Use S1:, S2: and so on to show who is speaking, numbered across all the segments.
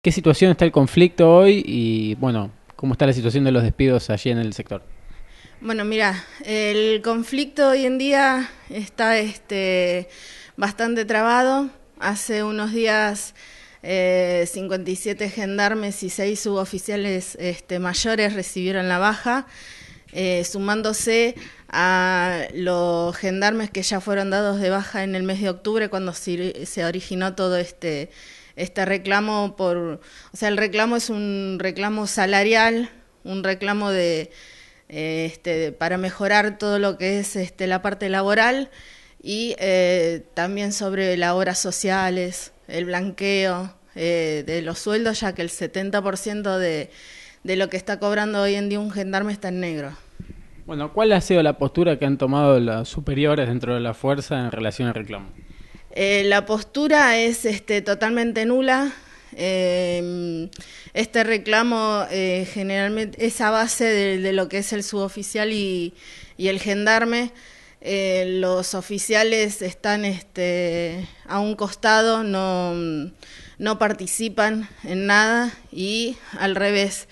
S1: ¿Qué situación está el conflicto hoy y, bueno, cómo está la situación de los despidos allí en el sector?
S2: Bueno, mira, el conflicto hoy en día está este, bastante trabado. Hace unos días 57 eh, gendarmes y 6 suboficiales este, mayores recibieron la baja, eh, sumándose a los gendarmes que ya fueron dados de baja en el mes de octubre cuando se originó todo este este reclamo por, o sea, el reclamo es un reclamo salarial, un reclamo de, eh, este, para mejorar todo lo que es este, la parte laboral y eh, también sobre las horas sociales, el blanqueo eh, de los sueldos, ya que el 70% de, de lo que está cobrando hoy en día un gendarme está en negro.
S1: Bueno, ¿cuál ha sido la postura que han tomado los superiores dentro de la fuerza en relación al reclamo?
S2: Eh, la postura es este, totalmente nula. Eh, este reclamo eh, generalmente es a base de, lo que es el suboficial y, el gendarme. los oficiales están este, a un costado, no, participan en nada y al revés.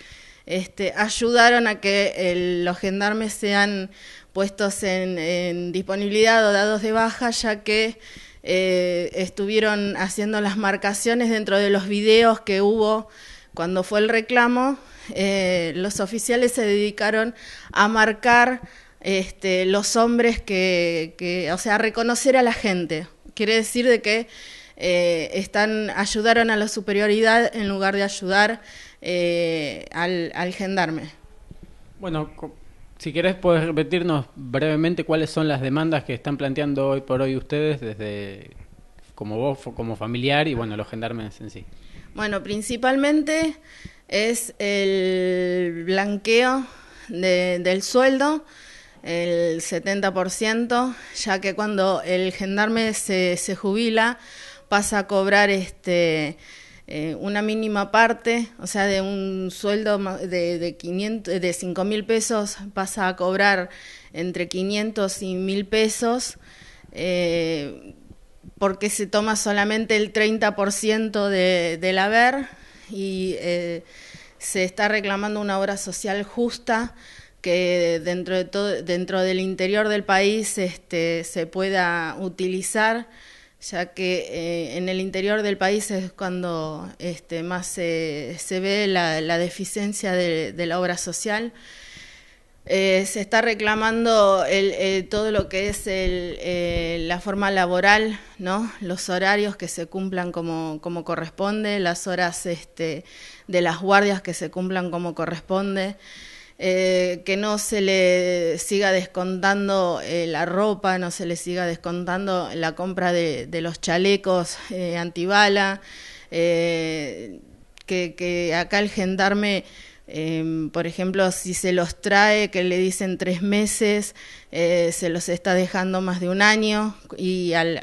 S2: Este, ayudaron a que los gendarmes sean puestos en disponibilidad o dados de baja, ya que eh, estuvieron haciendo las marcaciones dentro de los videos que hubo cuando fue el reclamo, eh, los oficiales se dedicaron a marcar este, los hombres que, o sea, a reconocer a la gente. Quiere decir de que eh, están, ayudaron a la superioridad en lugar de ayudar al, al gendarme.
S1: Bueno, si querés, puedes repetirnos brevemente cuáles son las demandas que están planteando hoy por hoy ustedes desde como vos, como familiar y bueno, los gendarmes en sí.
S2: Bueno, principalmente es el blanqueo del sueldo, el 70%, ya que cuando el gendarme se, se jubila pasa a cobrar este eh, una mínima parte, o sea, de un sueldo de, de, de 5 mil pesos pasa a cobrar entre 500 y 1000 pesos, eh, porque se toma solamente el 30% de, del haber y eh, se está reclamando una obra social justa que dentro de todo, dentro del interior del país este, se pueda utilizar ya que eh, en el interior del país es cuando este, más se, ve la, deficiencia de, la obra social. Eh, se está reclamando eh, todo lo que es la forma laboral, los horarios que se cumplan como, corresponde, las horas este, de las guardias que se cumplan como corresponde. Eh, que no se le siga descontando eh, la ropa, no se le siga descontando la compra de, los chalecos eh, antibala, que, acá el gendarme, em, por ejemplo, si se los trae, que le dicen tres meses, se los está dejando más de un año y al,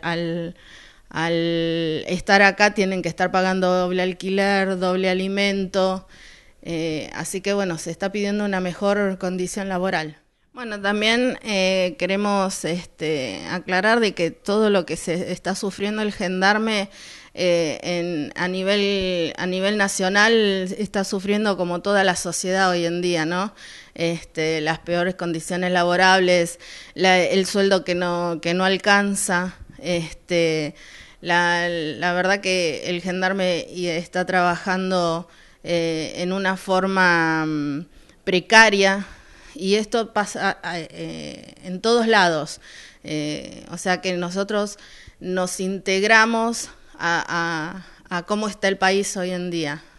S2: al estar acá tienen que estar pagando doble alquiler, doble alimento, eh, así que bueno, se está pidiendo una mejor condición laboral. Bueno, también eh, queremos este, aclarar de que todo lo que se está sufriendo el gendarme eh, a, nivel, a nivel nacional está sufriendo como toda la sociedad hoy en día, ¿no? Este, las peores condiciones laborables, el sueldo que no, alcanza. Este, la verdad que el gendarme está trabajando eh, en una forma mm, precaria y esto pasa eh, en todos lados. Eh, o sea que nosotros nos integramos a cómo está el país hoy en día.